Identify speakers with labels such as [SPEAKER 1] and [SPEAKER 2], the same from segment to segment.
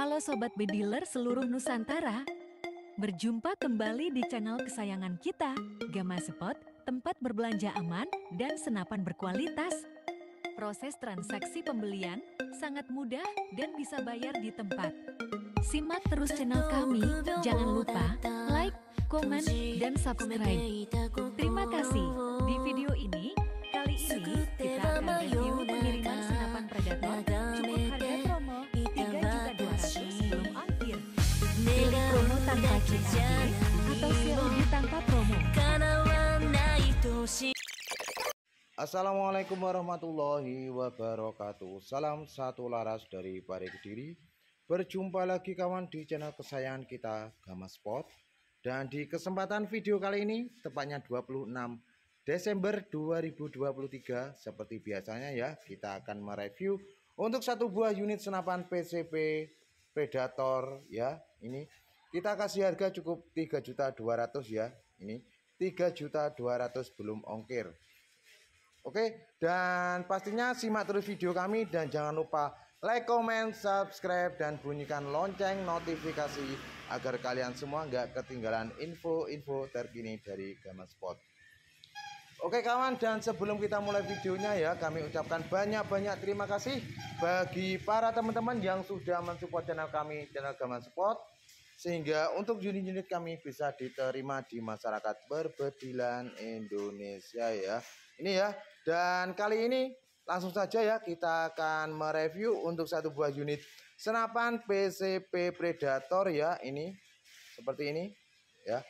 [SPEAKER 1] Halo Sobat Bediler seluruh Nusantara. Berjumpa kembali di channel kesayangan kita, Gama Spot, tempat berbelanja aman dan senapan berkualitas. Proses transaksi pembelian sangat mudah dan bisa bayar di tempat. Simak terus channel kami, jangan lupa like, komen, dan subscribe. Terima kasih. Di video ini, kali ini kita akan review Assalamualaikum warahmatullahi wabarakatuh. Salam satu laras dari Pare Kediri. Berjumpa lagi kawan di channel kesayangan kita Gama Sport. Dan di kesempatan video kali ini tepatnya 26 Desember 2023 seperti biasanya ya kita akan mereview untuk satu buah unit senapan PCP Predator ya ini kita kasih harga cukup juta 3.200 ya. Ini juta 3.200 belum ongkir. Oke, dan pastinya simak terus video kami dan jangan lupa like, comment, subscribe, dan bunyikan lonceng notifikasi agar kalian semua nggak ketinggalan info-info terkini dari Gaman Spot. Oke kawan, dan sebelum kita mulai videonya ya, kami ucapkan banyak-banyak terima kasih bagi para teman-teman yang sudah mensupport channel kami, channel Gaman Spot sehingga untuk unit-unit kami bisa diterima di masyarakat berbedilan Indonesia ya. Ini ya. Dan kali ini langsung saja ya kita akan mereview untuk satu buah unit senapan PCP Predator ya ini seperti ini ya.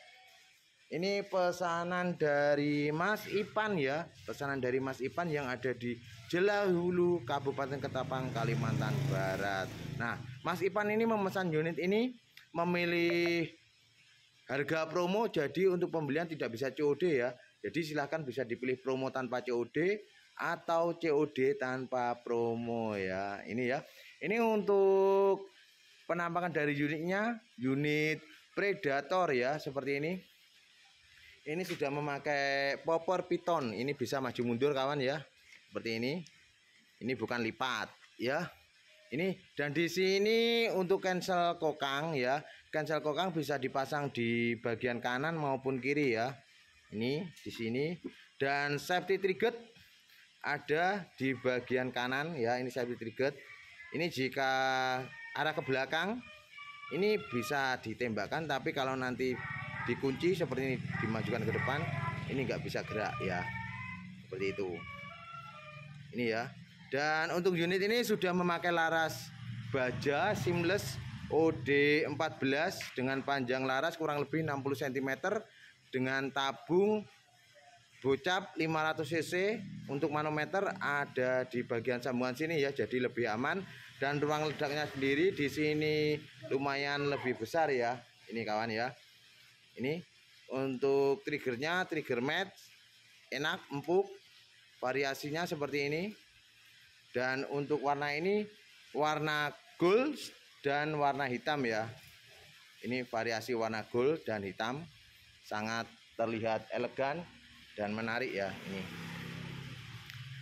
[SPEAKER 1] Ini pesanan dari Mas Ipan ya, pesanan dari Mas Ipan yang ada di Jelahulu, Kabupaten Ketapang, Kalimantan Barat. Nah, Mas Ipan ini memesan unit ini memilih harga promo jadi untuk pembelian tidak bisa COD ya. Jadi silahkan bisa dipilih promo tanpa COD atau COD tanpa promo ya. Ini ya. Ini untuk penampakan dari unitnya, unit Predator ya seperti ini. Ini sudah memakai popor piton. Ini bisa maju mundur kawan ya. Seperti ini. Ini bukan lipat ya ini dan di sini untuk cancel kokang ya cancel kokang bisa dipasang di bagian kanan maupun kiri ya ini di sini dan safety trigger ada di bagian kanan ya ini safety trigger ini jika arah ke belakang ini bisa ditembakkan tapi kalau nanti dikunci seperti ini dimajukan ke depan ini nggak bisa gerak ya seperti itu ini ya dan untuk unit ini sudah memakai laras baja seamless OD14 dengan panjang laras kurang lebih 60 cm dengan tabung bocap 500 cc untuk manometer ada di bagian sambungan sini ya jadi lebih aman dan ruang ledaknya sendiri di sini lumayan lebih besar ya ini kawan ya ini untuk triggernya trigger match enak empuk variasinya seperti ini dan untuk warna ini warna gold dan warna hitam ya ini variasi warna gold dan hitam sangat terlihat elegan dan menarik ya ini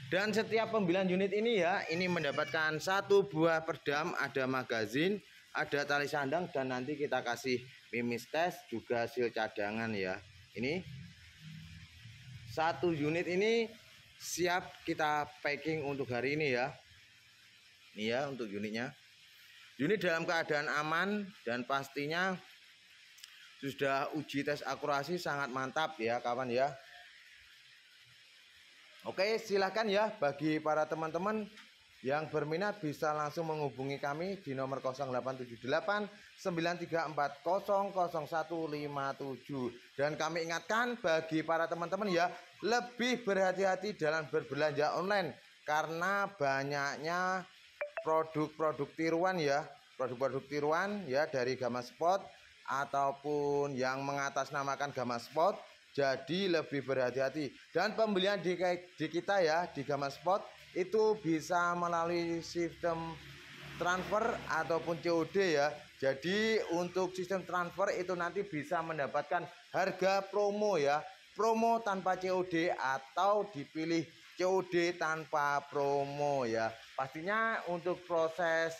[SPEAKER 1] dan setiap pembelian unit ini ya ini mendapatkan satu buah perdam ada magazin ada tali sandang dan nanti kita kasih mimis tes juga hasil cadangan ya ini satu unit ini siap kita packing untuk hari ini ya ini ya untuk unitnya unit dalam keadaan aman dan pastinya sudah uji tes akurasi sangat mantap ya kawan ya Oke silahkan ya bagi para teman-teman yang berminat bisa langsung menghubungi kami di nomor 0878 934 00157. Dan kami ingatkan bagi para teman-teman ya, lebih berhati-hati dalam berbelanja online karena banyaknya produk-produk tiruan ya, produk-produk tiruan ya dari Gama Spot ataupun yang mengatasnamakan Gama Spot. Jadi lebih berhati-hati dan pembelian di, di kita ya di Gama Spot itu bisa melalui sistem transfer ataupun COD ya. Jadi untuk sistem transfer itu nanti bisa mendapatkan harga promo ya. Promo tanpa COD atau dipilih COD tanpa promo ya. Pastinya untuk proses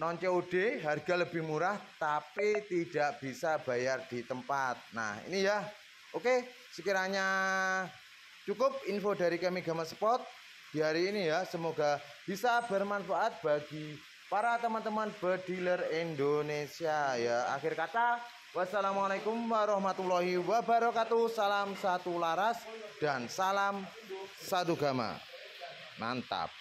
[SPEAKER 1] non COD harga lebih murah tapi tidak bisa bayar di tempat. Nah, ini ya. Oke, sekiranya cukup info dari kami Gama Spot di hari ini ya. Semoga bisa bermanfaat bagi para teman-teman bediler Indonesia ya. Akhir kata, wassalamualaikum warahmatullahi wabarakatuh. Salam satu laras dan salam satu gama. Mantap.